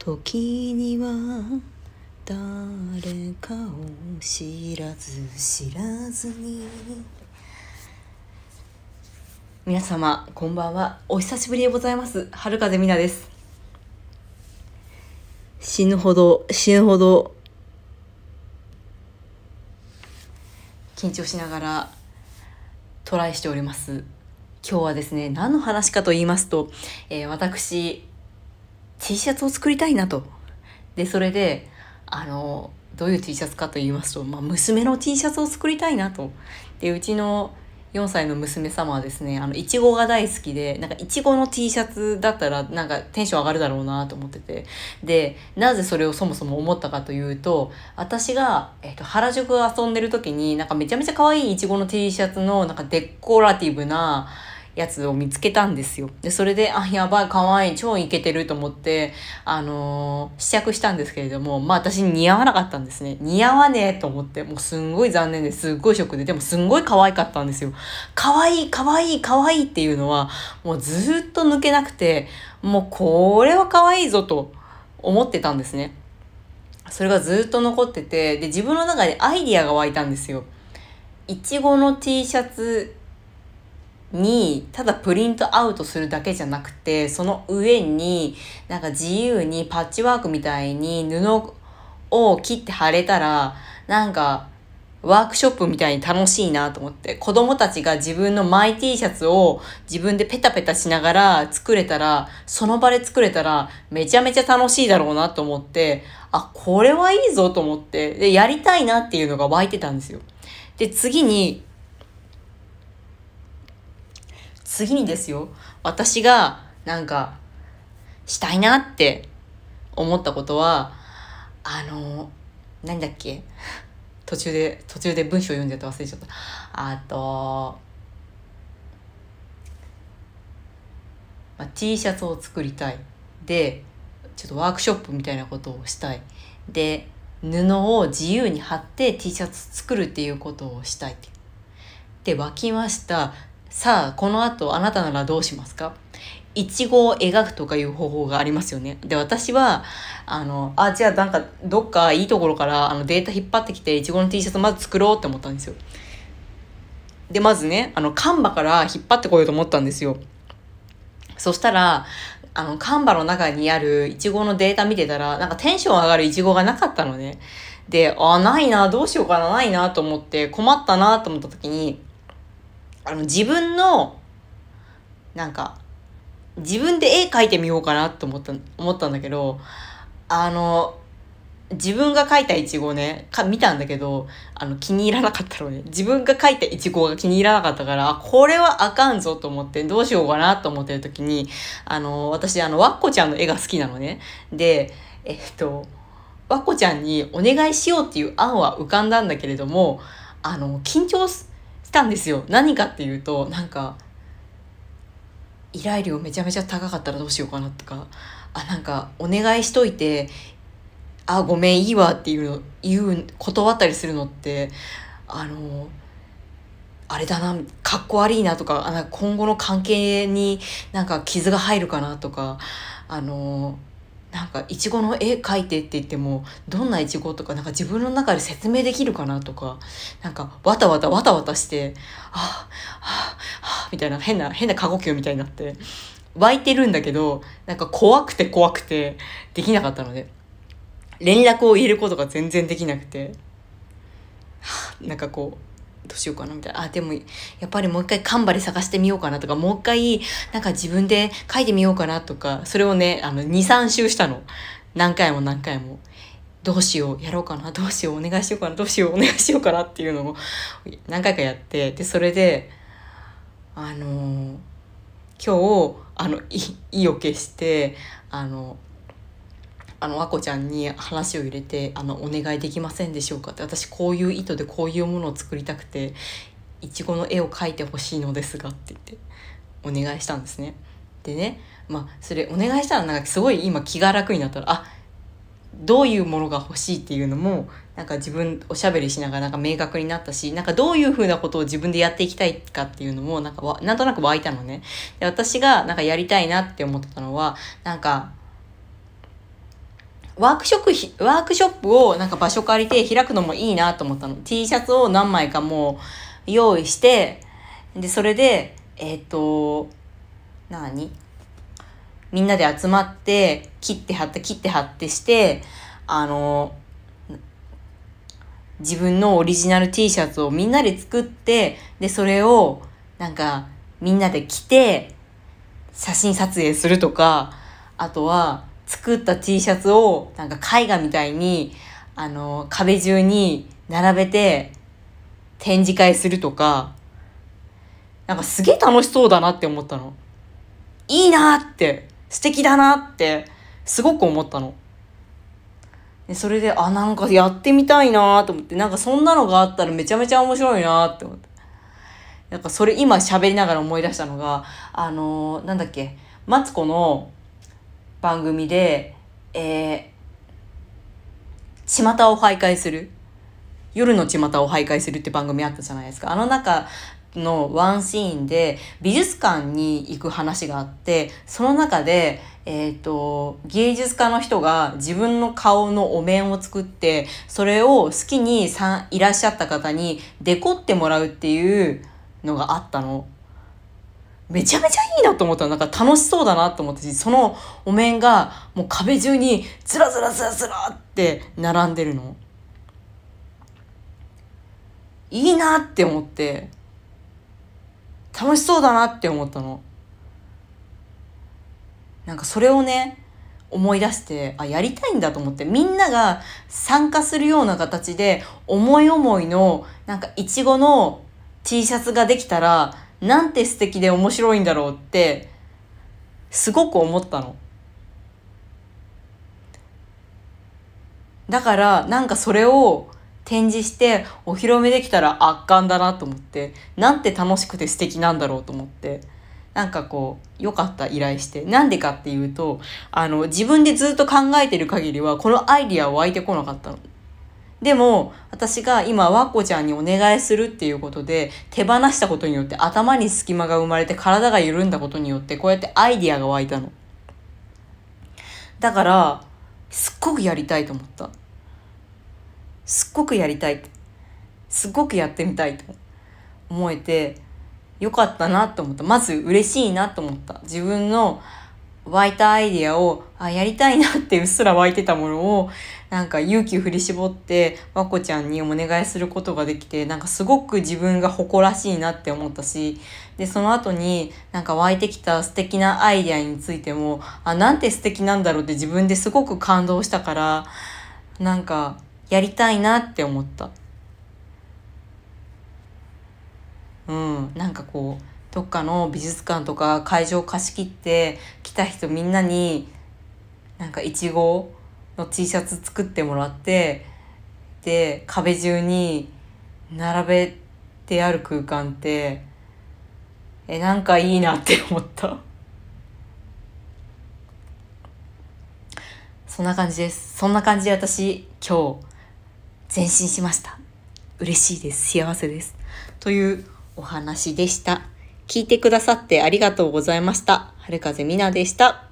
時には誰かを知らず知らずに皆様こんばんはお久しぶりでございます春風みなです死ぬほど死ぬほど緊張しながらトライしております今日はですね何の話かと言いますと、えー、私 T シャツを作りたいなと。で、それで、あの、どういう T シャツかと言いますと、まあ、娘の T シャツを作りたいなと。で、うちの4歳の娘様はですね、あの、いちごが大好きで、なんかいちごの T シャツだったらなんかテンション上がるだろうなと思ってて。で、なぜそれをそもそも思ったかというと、私が、えっ、と、原宿遊んでる時に、なんかめちゃめちゃ可愛いいちごの T シャツの、なんかデコラティブな、やつを見つけたんですよ。で、それで、あ、やばい、かわいい、超イケてると思って、あのー、試着したんですけれども、まあ私似合わなかったんですね。似合わねえと思って、もうすんごい残念です。すっごいショックで、でもすんごい可愛かったんですよ。可愛い、可愛い、可愛いっていうのは、もうずっと抜けなくて、もうこれは可愛いぞと思ってたんですね。それがずっと残ってて、で、自分の中でアイディアが湧いたんですよ。いちごの T シャツにただプリントアウトするだけじゃなくてその上になんか自由にパッチワークみたいに布を切って貼れたらなんかワークショップみたいに楽しいなと思って子供たちが自分のマイ T シャツを自分でペタペタしながら作れたらその場で作れたらめちゃめちゃ楽しいだろうなと思ってあこれはいいぞと思ってでやりたいなっていうのが湧いてたんですよで次に次にですよ私がなんかしたいなって思ったことはあの何だっけ途中で途中で文章読んじゃって忘れちゃったあと、まあ、T シャツを作りたいでちょっとワークショップみたいなことをしたいで布を自由に貼って T シャツ作るっていうことをしたいって。で湧きましたさあこの後あなたならどうしますかいちごを描くとかいう方法がありますよね。で私はあのあじゃあなんかどっかいいところからあのデータ引っ張ってきていちごの T シャツまず作ろうって思ったんですよ。でまずねあのカンバから引っ張ってこようと思ったんですよ。そしたらあのカンバの中にあるいちごのデータ見てたらなんかテンション上がるいちごがなかったのね。であないなどうしようかなないなと思って困ったなと思った時にあの自分のなんか自分で絵描いてみようかなと思った思ったんだけどあの自分が描いたイチゴをねか見たんだけどあの気に入らなかったのね自分が描いたイチゴが気に入らなかったからこれはあかんぞと思ってどうしようかなと思ってる時にあの私あのわっこちゃんの絵が好きなのねでえっとわっこちゃんにお願いしようっていう案は浮かんだんだけれどもあの緊張すたんですよ何かっていうとなんか依頼料めちゃめちゃ高かったらどうしようかなとかあなんかお願いしといてあごめんいいわっていうの言う断ったりするのってあのあれだなかっこ悪いなとかあなんか今後の関係になんか傷が入るかなとかあのなんかいちごの絵描いてって言ってもどんないちごとかなんか自分の中で説明できるかなとかなんかわたわたわたわたしてあああみたいな変な変な過呼吸みたいになって湧いてるんだけどなんか怖くて怖くてできなかったので連絡を入れることが全然できなくてなんかこうどうしようかなみたいなあでもやっぱりもう一回カンバリ探してみようかなとかもう一回なんか自分で書いてみようかなとかそれをね23周したの何回も何回も。どうしようやろうかなどうしようお願いしようかなどうしようお願いしようかなっていうのを何回かやってでそれであのー、今日あの意を消してあのあの、あこちゃんに話を入れて、あの、お願いできませんでしょうかって、私こういう意図でこういうものを作りたくて、いちごの絵を描いてほしいのですがって言って、お願いしたんですね。でね、まあ、それお願いしたらなんかすごい今気が楽になったら、あ、どういうものが欲しいっていうのも、なんか自分おしゃべりしながらなんか明確になったし、なんかどういうふうなことを自分でやっていきたいかっていうのも、なんかなんとなく湧いたのね。で、私がなんかやりたいなって思ってたのは、なんかワークショップ、ワークショップをなんか場所借りて開くのもいいなと思ったの。T シャツを何枚かもう用意して、で、それで、えっ、ー、と、にみんなで集まって、切って貼って、切って貼ってして、あの、自分のオリジナル T シャツをみんなで作って、で、それを、なんか、みんなで着て、写真撮影するとか、あとは、作った T シャツをなんか絵画みたいにあの壁中に並べて展示会するとかなんかすげえ楽しそうだなって思ったのいいなって素敵だなってすごく思ったのでそれであなんかやってみたいなと思ってなんかそんなのがあったらめちゃめちゃ面白いなって思ってなんかそれ今喋りながら思い出したのがあのー、なんだっけマツコの番組で、えー、巷を徘徊する。夜の巷を徘徊するって番組あったじゃないですか。あの中のワンシーンで美術館に行く話があって、その中で、えっ、ー、と、芸術家の人が自分の顔のお面を作って、それを好きにさいらっしゃった方にデコってもらうっていうのがあったの。めちゃめちゃいいなと思ったのなんか楽しそうだなと思ったしそのお面がもう壁中にずらずらずらずらって並んでるのいいなって思って楽しそうだなって思ったのなんかそれをね思い出してあやりたいんだと思ってみんなが参加するような形で思い思いのなんかいちごの T シャツができたらなんて素敵で面白いんだろうってすごく思ったの。だからなんかそれを展示してお披露目できたら圧巻だなと思ってなんて楽しくて素敵なんだろうと思ってなんかこう良かった依頼してなんでかっていうとあの自分でずっと考えてる限りはこのアイディアは湧いてこなかったのでも私が今和子ちゃんにお願いするっていうことで手放したことによって頭に隙間が生まれて体が緩んだことによってこうやってアイディアが湧いたの。だからすっごくやりたいと思った。すっごくやりたい。すっごくやってみたいと思えてよかったなと思った。まず嬉しいなと思った。自分の湧いたアイディアをあやりたいなってうっすら湧いてたものをなんか勇気振り絞って和子ちゃんにお願いすることができてなんかすごく自分が誇らしいなって思ったしでその後になんか湧いてきた素敵なアイディアについてもあなんて素敵なんだろうって自分ですごく感動したからなんかやりたいなって思った。うん、なんかこうどっかの美術館とか会場貸し切って来た人みんなになんかイチゴの T シャツ作ってもらってで壁中に並べてある空間ってえなんかいいなって思ったそんな感じですそんな感じで私今日前進しました嬉しいです幸せですというお話でした聞いてくださってありがとうございました。春風みなでした。